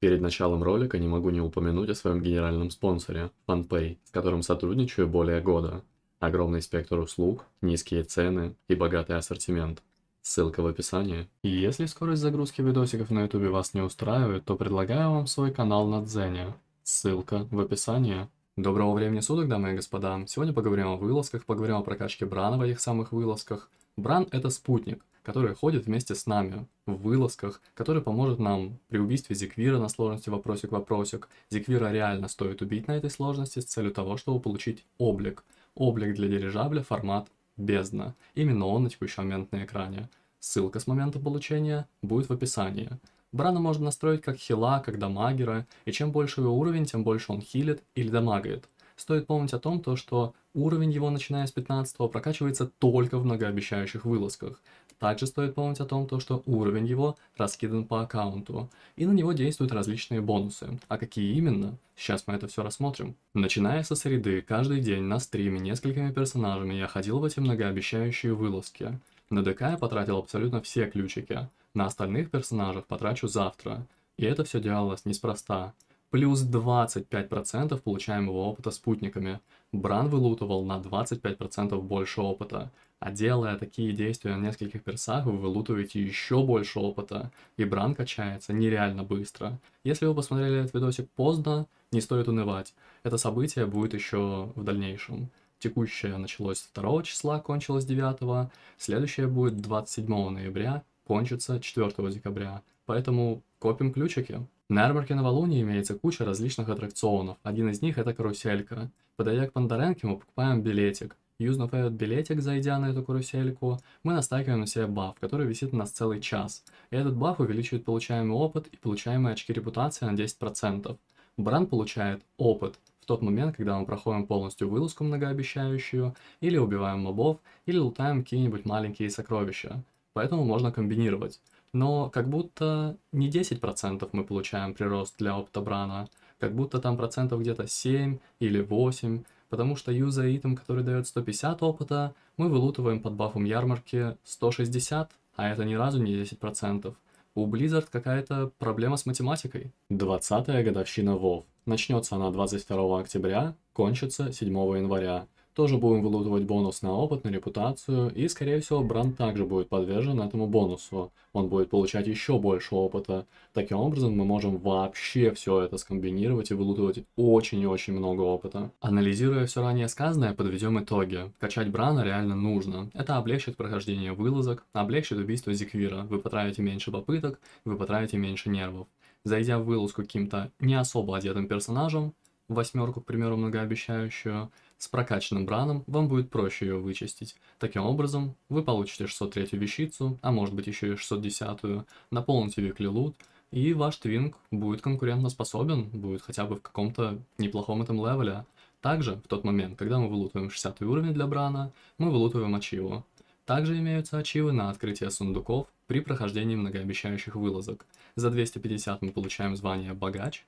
Перед началом ролика не могу не упомянуть о своем генеральном спонсоре, FunPay, с которым сотрудничаю более года. Огромный спектр услуг, низкие цены и богатый ассортимент. Ссылка в описании. И если скорость загрузки видосиков на ютубе вас не устраивает, то предлагаю вам свой канал на Дзене. Ссылка в описании. Доброго времени суток, дамы и господа. Сегодня поговорим о вылазках, поговорим о прокачке Брана в этих самых вылазках. Бран это спутник которые ходят вместе с нами в вылазках, который поможет нам при убийстве Зиквира на сложности вопросик-вопросик. Зиквира реально стоит убить на этой сложности с целью того, чтобы получить облик. Облик для дирижабля формат бездна. Именно он на текущий момент на экране. Ссылка с момента получения будет в описании. Брана можно настроить как хила, как дамагера, и чем больше его уровень, тем больше он хилит или дамагает. Стоит помнить о том, то, что уровень его, начиная с 15 прокачивается только в многообещающих вылазках. Также стоит помнить о том, то, что уровень его раскидан по аккаунту, и на него действуют различные бонусы. А какие именно? Сейчас мы это все рассмотрим. Начиная со среды, каждый день на стриме несколькими персонажами я ходил в эти многообещающие вылазки. На ДК я потратил абсолютно все ключики, на остальных персонажах потрачу завтра. И это все делалось неспроста плюс 25% получаемого опыта спутниками. Бран вылутывал на 25% больше опыта. А делая такие действия на нескольких персах, вы вылутываете еще больше опыта, и Бран качается нереально быстро. Если вы посмотрели этот видосик поздно, не стоит унывать. Это событие будет еще в дальнейшем. Текущее началось 2 числа, кончилось 9, следующее будет 27 ноября, кончится 4 декабря поэтому копим ключики. На ярмарке на Валуне имеется куча различных аттракционов. Один из них это каруселька. Подойдя к Бондаренке, мы покупаем билетик. Юзнув этот билетик, зайдя на эту карусельку, мы настакиваем на себя баф, который висит у нас целый час. И этот баф увеличивает получаемый опыт и получаемые очки репутации на 10%. Бран получает опыт в тот момент, когда мы проходим полностью вылазку многообещающую, или убиваем мобов, или лутаем какие-нибудь маленькие сокровища. Поэтому можно комбинировать но как будто не 10% мы получаем прирост для оптобрана, как будто там процентов где-то 7 или 8, потому что юзая итем, который дает 150 опыта, мы вылутываем под бафом ярмарки 160, а это ни разу не 10%. У Blizzard какая-то проблема с математикой. 20-я годовщина WoW. Начнется она 22 октября, кончится 7 января. Тоже будем вылутывать бонус на опыт, на репутацию, и скорее всего Бранд также будет подвержен этому бонусу. Он будет получать еще больше опыта. Таким образом мы можем вообще все это скомбинировать и вылутывать очень и очень много опыта. Анализируя все ранее сказанное, подведем итоги. Качать Брана реально нужно. Это облегчит прохождение вылазок, облегчит убийство Зиквира. Вы потратите меньше попыток, вы потратите меньше нервов. Зайдя в вылазку каким-то не особо одетым персонажем, восьмерку, к примеру, многообещающую, с прокачанным браном вам будет проще ее вычистить. Таким образом, вы получите 603 вещицу, а может быть еще и 610, наполните викли лут, и ваш твинг будет конкурентоспособен, будет хотя бы в каком-то неплохом этом левеле. Также, в тот момент, когда мы вылутываем 60 уровень для Брана, мы вылутываем ачиву. Также имеются ачивы на открытие сундуков при прохождении многообещающих вылазок. За 250 мы получаем звание «Богач»,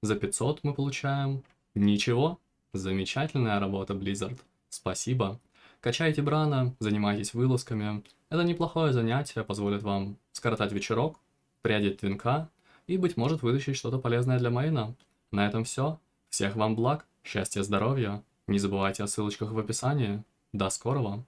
за 500 мы получаем ничего. Замечательная работа, Blizzard. Спасибо. Качайте Брана, занимайтесь вылазками. Это неплохое занятие, позволит вам скоротать вечерок, прядить твинка и, быть может, вытащить что-то полезное для Мейна. На этом все. Всех вам благ, счастья, здоровья. Не забывайте о ссылочках в описании. До скорого!